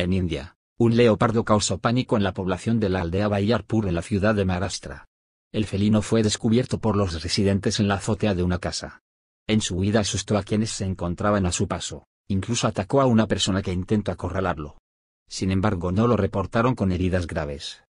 En India, un leopardo causó pánico en la población de la aldea Bayarpur en la ciudad de Maharashtra. El felino fue descubierto por los residentes en la azotea de una casa. En su huida asustó a quienes se encontraban a su paso, incluso atacó a una persona que intentó acorralarlo. Sin embargo no lo reportaron con heridas graves,